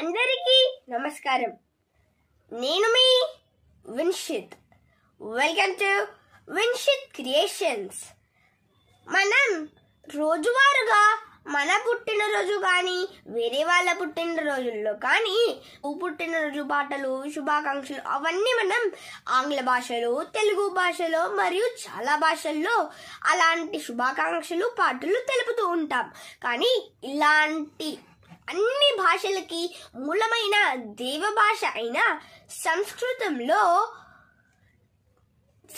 అందరికీ నమస్కారం నేను మీ Vinshith welcome to Vinshith creations మనం రోజువారుగా మన పుట్టినరోజు కానీ వేరే వాళ్ళ పుట్టినరోజుల్లో కానీ పుట్టినరోజు పాటలు శుభాకాంక్షలు అవన్నీ మనం ఆంగ్ల భాషలో తెలుగు భాషలో మరియు చాలా భాషల్లో అలాంటి శుభాకాంక్షలు పాటలు తెలుపుతూ ఉంటాం కానీ ఇలాంటి అన్ని భాషలకి మూలమైన దేవ భాష అయిన సంస్కృతంలో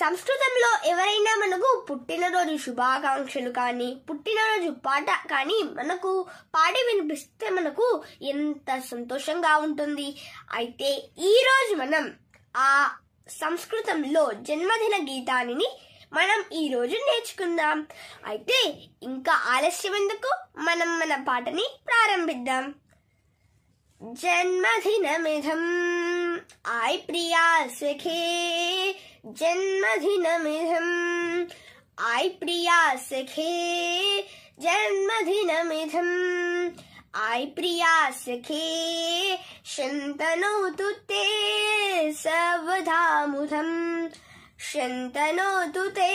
సంస్కృతంలో ఎవరైనా మనకు పుట్టినరోజు శుభాకాంక్షలు కానీ పుట్టినరోజు పాట కానీ మనకు పాడి వినిపిస్తే మనకు ఎంత సంతోషంగా ఉంటుంది అయితే ఈరోజు మనం ఆ సంస్కృతంలో జన్మదిన గీతాన్ని మనం ఈరోజు నేర్చుకుందాం అయితే ఇంకా ఆలస్యం ఎందుకు మనం మన పాటని ప్రారంభిద్దాం జన్మదినమిధం ఆయ్ ప్రియా సఖే జన్మదినమిధం ఆయ్ ప్రియా సఖే జన్మదినమిధం ఆయ్ ప్రియా సఖే శంతనోతు తే సవధాముధం तु ते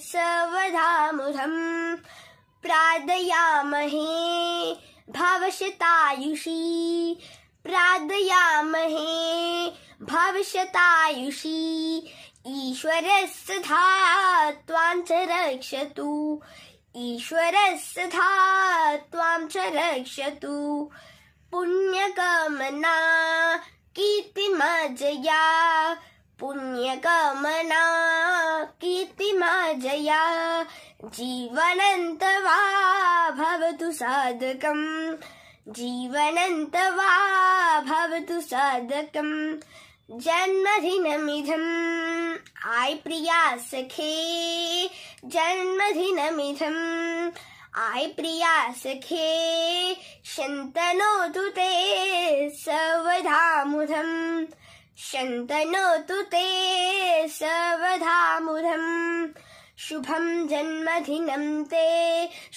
सवधामुधम् प्रादयामहे भविष्यतायुषि प्रादयामहे भविष्यतायुषि ईश्वरस्य त्वां च रक्षतु ईश्वरस्य त्वां च रक्षतु पुण्यकमना कीर्तिमजया पुण्यकामना कीर्तिमाजया जीवनन्तवा भवतु साधकम् जीवनन्तवा भवतु साधकम् जन्मदिनमिधम् आय प्रिया सखे जन्मदिनमिधम् आय प्रिया सखे शन्तनोतु ते सवधामुधम् शन्तनोतु ते सवधामुरम् शुभं जन्मदिनं ते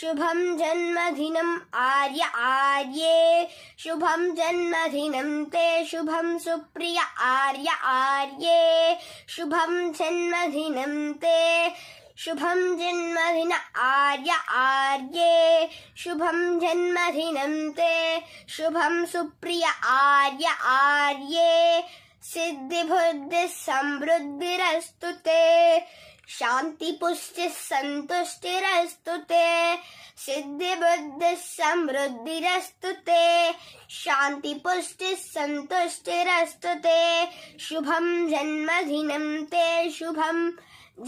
शुभं जन्मदिनम् आर्य आर्ये शुभं जन्मदिनं ते शुभं सुप्रिय आर्य आर्ये शुभं जन्मदिनं ते शुभं जन्मदिन आर्य आर्ये शुभं जन्मदिनं ते शुभं सुप्रिय आर्य आर्ये सिद्धिबुद्धिसमृद्धिरस्तु ते शान्तिपुष्टिसन्तुष्टिरस्तु ते सिद्धिबुद्धिसमृद्धिरस्तु ते शान्तिपुष्टिसन्तुष्टिरस्तु ते शुभम जन्मदिनं ते शुभम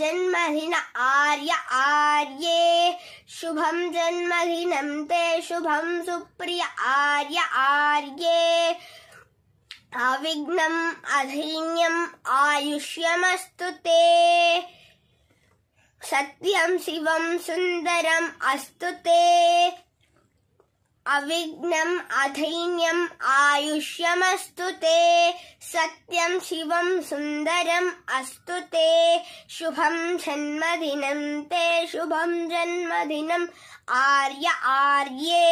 जन्मदिन आर्य आर्ये शुभम जन्मदिनं ते शुभम सुप्रिय आर्य आर्ये विघ्नम् अधीन्यम् आयुष्यमस्तु ते सत्यं शिवं सुन्दरम् अस्तु ते अविघ्नम् अधैन्यम् आयुष्यमस्तु ते सत्यम् शिवम् सुन्दरम् अस्तु ते शुभम् जन्मदिनम् ते शुभम् जन्मदिनम् आर्य आर्ये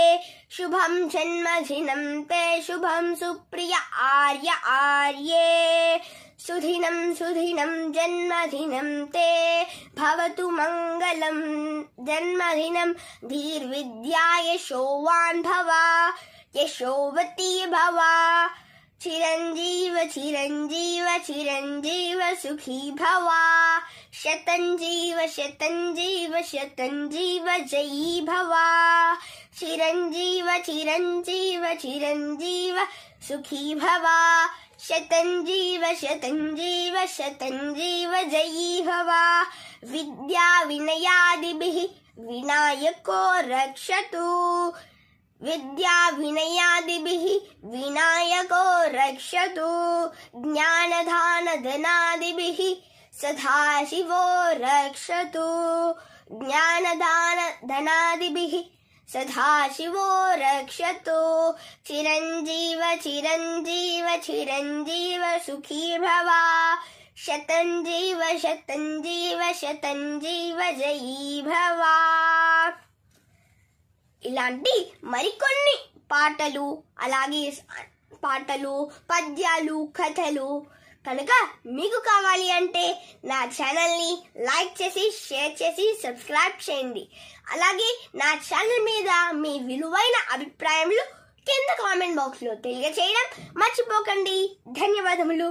शुभम् जन्मदिनम् ते शुभम् सुप्रिय आर्य आर्ये सुधिनं सुधिनं जन्मदिनं ते भवतु मङ्गलं जन्मदिनं धीर्विद्या यशोवान् भव यशोवती भव चिरञ्जीव चिरञ्जीव चिरञ्जीव सुखी भव शतञ्जीव शतञ्जीव शतञ्जीव जयी भव चिरञ्जीव चिरञ्जीव चिरञ्जीव सुखी भवा शतं जीव शतं जयी हवा विद्या विनयादिभिः विनायको रक्षतु विद्या विनयादिभिः विनायको रक्षतु ज्ञानधानधनादिभिः सदाशिवो रक्षतु ज्ञानदानधनादिभिः सदाशिवो रक्षतो चिरंजीव, चिरंजीव, चिरंजीव, सुखी भवा शतञ्जीव शतञ्जीव शतञ्जीव जयी भवा ఇలాంటి మరికొన్ని పాటలు అలాగే పాటలు పద్యాలు కథలు కనుక మీకు కావాలి అంటే నా ఛానల్ని లైక్ చేసి షేర్ చేసి సబ్స్క్రైబ్ చేయండి అలాగే నా ఛానల్ మీద మీ విలువైన అభిప్రాయములు కింద కామెంట్ బాక్స్లో తెలియచేయడం మర్చిపోకండి ధన్యవాదములు